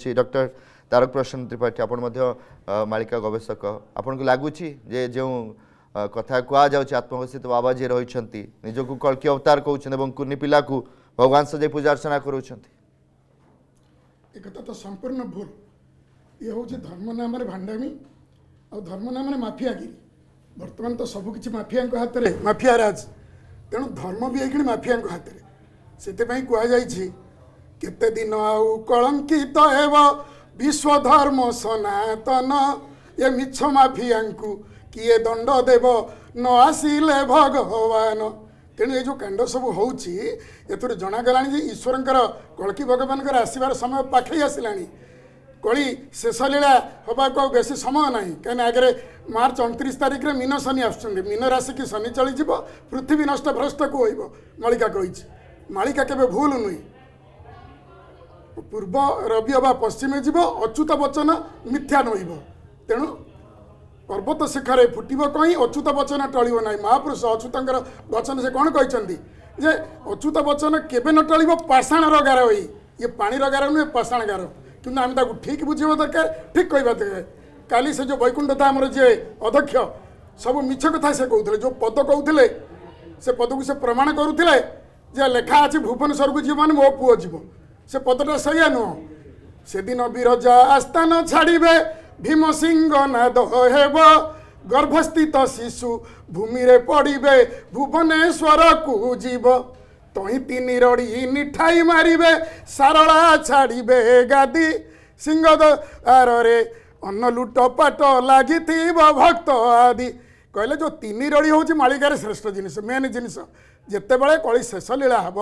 ଅଛି ଡକ୍ଟର ତାରକ ପ୍ରସନ୍ନ ତ୍ରିପାଠୀ ଆପଣ ମଧ୍ୟ ମାଳିକା ଗବେଷକ ଆପଣଙ୍କୁ ଲାଗୁଛି ଯେ ଯେଉଁ କଥା କୁହାଯାଉଛି ଆତ୍ମଘୋଷିତ ବାବାଜୀ ରହିଛନ୍ତି ନିଜକୁ କଳ୍କି ଅବତାର କହୁଛନ୍ତି ଏବଂ କୁନି ପିଲାକୁ ଭଗବାନ ସଜାଇ ପୂଜା ଅର୍ଚ୍ଚନା କରୁଛନ୍ତି ଏକଥା ତ ସମ୍ପୂର୍ଣ୍ଣ ଭୁଲ ଇଏ ହେଉଛି ଧର୍ମ ନାମରେ ଭାଣ୍ଡାମୀ ଆଉ ଧର୍ମ ନାମରେ ମାଫିଆଗିରି ବର୍ତ୍ତମାନ ତ ସବୁକିଛି ମାଫିଆଙ୍କ ହାତରେ ମାଫିଆ ରାଜ ତେଣୁ ଧର୍ମ ବି ହେଇକିଣି ମାଫିଆଙ୍କ ହାତରେ ସେଥିପାଇଁ କୁହାଯାଇଛି କେତେ ଦିନ ଆଉ କଳଙ୍କିତ ହେବ ବିଶ୍ୱ ଧର୍ମ ସନାତନ ଏ ମିଛ ମାଫିଆଙ୍କୁ କିଏ ଦଣ୍ଡ ଦେବ ନ ଆସିଲେ ଭଗବାନ ତେଣୁ ଏ ଯେଉଁ କାଣ୍ଡ ସବୁ ହେଉଛି ଏଥିରୁ ଜଣାଗଲାଣି ଯେ ଈଶ୍ୱରଙ୍କର କଳକି ଭଗବାନଙ୍କର ଆସିବାର ସମୟ ପାଖେଇ ଆସିଲାଣି କଳି ଶେଷ ଲୀଳା ହେବାକୁ ଆଉ ବେଶୀ ସମୟ ନାହିଁ କାହିଁକିନା ଆଗରେ ମାର୍ଚ୍ଚ ଅଣତିରିଶ ତାରିଖରେ ମୀନ ଶନି ଆସୁଛନ୍ତି ମୀନ ରାଶିକି ଶନି ଚଳିଯିବ ପୃଥିବୀ ନଷ୍ଟ ଭ୍ରଷ୍ଟକୁ ହୋଇବ ମାଳିକା କହିଛି ମାଳିକା କେବେ ଭୁଲ ନୁହେଁ ପୂର୍ବ ରବି ବା ପଶ୍ଚିମେ ଯିବ ଅଚ୍ୟୁତ ବଚନ ମିଥ୍ୟା ନଇବ ତେଣୁ ପର୍ବତ ଶିଖରେ ଫୁଟିବ କହିଁ ଅଚ୍ୟୁତ ବଚନ ଟଳିବ ନାହିଁ ମହାପୁରୁଷ ଅଚ୍ୟୁତଙ୍କର ବଚନ ସେ କ'ଣ କହିଛନ୍ତି ଯେ ଅଚ୍ୟୁତ ବଚନ କେବେ ନ ଟଳିବ ପାଷାଣର ଗାର ହୋଇ ଇଏ ପାଣିର ଗାର ନୁହେଁ ପାଷାଣ ଗାର କିନ୍ତୁ ଆମେ ତାକୁ ଠିକ୍ ବୁଝିବା ଦରକାର ଠିକ୍ କହିବା ଦରକାର କାଲି ସେ ଯେଉଁ ବୈକୁଣ୍ଠତା ଆମର ଯିଏ ଅଧ୍ୟକ୍ଷ ସବୁ ମିଛ କଥା ସେ କହୁଥିଲେ ଯେଉଁ ପଦ କହୁଥିଲେ ସେ ପଦକୁ ସେ ପ୍ରମାଣ କରୁଥିଲେ ଯେ ଲେଖା ଅଛି ଭୁବନେଶ୍ୱରକୁ ଯିବ ମାନେ ମୋ ପୁଅ ଯିବ ସେ ପଦଟା ସେଇଆ ନୁହଁ ସେଦିନ ବିରଜା ଆସ୍ଥାନ ଛାଡ଼ିବେ ଭୀମସିଂହ ନାଦ ହେବ ଗର୍ଭସ୍ଥିତ ଶିଶୁ ଭୂମିରେ ପଡ଼ିବେ ଭୁବନେଶ୍ୱରକୁ ଯିବ ତହିଁ ତିନି ରଡ଼ି ନିଠାଇ ମାରିବେ ସାରଳା ଛାଡ଼ିବେ ଗାଦି ସିଂହଦ୍ୱାରରେ ଅନ୍ନ ଲୁଟ ପାଟ ଲାଗିଥିବ ଭକ୍ତ ଆଦି କହିଲେ ଯେଉଁ ତିନି ରଡ଼ି ହେଉଛି ମାଳିକାରେ ଶ୍ରେଷ୍ଠ ଜିନିଷ ମେନ୍ ଜିନିଷ ଯେତେବେଳେ କଳି ଶେଷ ଲୀଳା ହେବ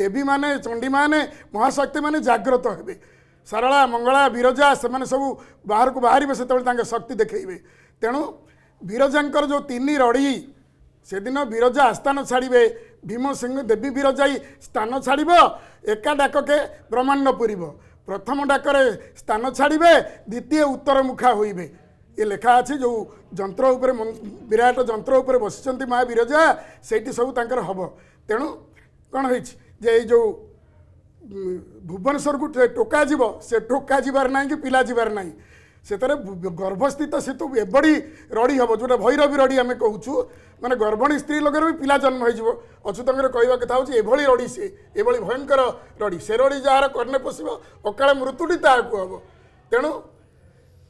ଦେବୀମାନେ ଚଣ୍ଡୀମାନେ ମହାଶକ୍ତିମାନେ ଜାଗ୍ରତ ହେବେ ସାରଳା ମଙ୍ଗଳା ବିରଜା ସେମାନେ ସବୁ ବାହାରକୁ ବାହାରିବେ ସେତେବେଳେ ତାଙ୍କ ଶକ୍ତି ଦେଖେଇବେ ତେଣୁ ବିରଜାଙ୍କର ଯେଉଁ ତିନି ରଡ଼ି ସେଦିନ ବିରଜା ସ୍ଥାନ ଛାଡ଼ିବେ ଭୀମସିଂହ ଦେବୀ ବିରଜାଇ ସ୍ଥାନ ଛାଡ଼ିବ ଏକା ଡାକକେ ବ୍ରହ୍ମାଣ୍ଡ ପୁରିବ ପ୍ରଥମ ଡାକରେ ସ୍ଥାନ ଛାଡ଼ିବେ ଦ୍ୱିତୀୟ ଉତ୍ତରମୁଖା ହୋଇବେ ये लेखा अच्छी जो जंत्र विराट जंत्र बसी माँ विरजा से सब तर हम तेणु कौन हो जो भुवनेश्वर को टोका जीव से टोका जीवार ना कि पिला जीवार ना ସେଥିରେ ଗର୍ଭସ୍ଥିତ ସେତୁ ଏଭଳି ରଡ଼ି ହେବ ଯେଉଁଟା ଭୈରବୀ ରଡ଼ି ଆମେ କହୁଛୁ ମାନେ ଗର୍ଭଣୀ ସ୍ତ୍ରୀ ଲୋକରେ ବି ପିଲା ଜନ୍ମ ହୋଇଯିବ ଅଚ୍ୟୁତଙ୍କର କହିବା କଥା ହେଉଛି ଏଭଳି ରଡ଼ି ସିଏ ଏଭଳି ଭୟଙ୍କର ରଡ଼ି ସେ ରଡ଼ି ଯାହାର କର୍ଣ୍ଣେ ପଶିବ ଅକାଳ ମୃତ୍ୟୁଟି ତାହାକୁ ହେବ ତେଣୁ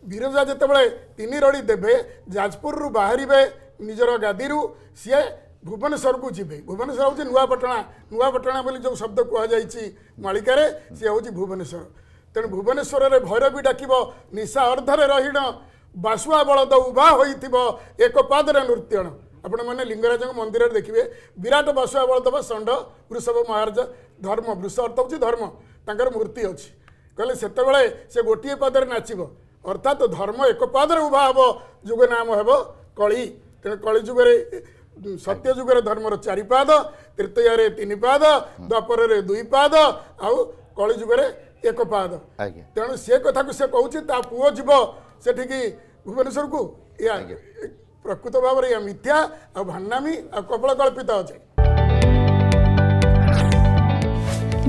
ବିରଜା ଯେତେବେଳେ ତିନି ରଡ଼ି ଦେବେ ଯାଜପୁରରୁ ବାହାରିବେ ନିଜର ଗାଦିରୁ ସିଏ ଭୁବନେଶ୍ୱରକୁ ଯିବେ ଭୁବନେଶ୍ୱର ହେଉଛି ନୂଆପାଟଣା ନୂଆପାଟଣା ବୋଲି ଯେଉଁ ଶବ୍ଦ କୁହାଯାଇଛି ମାଳିକାରେ ସିଏ ହେଉଛି ଭୁବନେଶ୍ୱର ତେଣୁ ଭୁବନେଶ୍ୱରରେ ଭୈରବୀ ଡାକିବ ନିଶା ଅର୍ଦ୍ଧରେ ରହିଣ ବାସୁଆ ବଳଦ ଉଭା ହୋଇଥିବ ଏକ ପାଦରେ ନୃତ୍ୟଣ ଆପଣମାନେ ଲିଙ୍ଗରାଜଙ୍କ ମନ୍ଦିରରେ ଦେଖିବେ ବିରାଟ ବାସୁଆ ବଳଦ ବା ଷଣ୍ଢ ବୃଷଭ ମହାରାଜ ଧର୍ମ ବୃଷ ଅର୍ଥ ହେଉଛି ଧର୍ମ ତାଙ୍କର ମୂର୍ତ୍ତି ଅଛି କହିଲେ ସେତେବେଳେ ସେ ଗୋଟିଏ ପାଦରେ ନାଚିବ ଅର୍ଥାତ୍ ଧର୍ମ ଏକ ପାଦରେ ଉଭା ହେବ ଯୁଗ ନାମ ହେବ କଳି ତେଣୁ କଳି ଯୁଗରେ ସତ୍ୟ ଯୁଗରେ ଧର୍ମର ଚାରି ପାଦ ତୃତୀୟରେ ତିନି ପାଦ ଦ୍ୱାପରରେ ଦୁଇ ପାଦ ଆଉ କଳି ଯୁଗରେ ଏକ ପାଦ ତେଣୁ ସେ କଥାକୁ ସେ କହୁଛି ତା ପୁଅ ଯିବ ସେଠିକି ଭୁବନେଶ୍ୱରକୁ ଏହା ପ୍ରକୃତ ଭାବରେ ଏହା ମିଥ୍ୟା ଆଉ ଭାଣ୍ଡାମୀ ଆଉ କପଳ କଳ୍ପିତ ଅଛି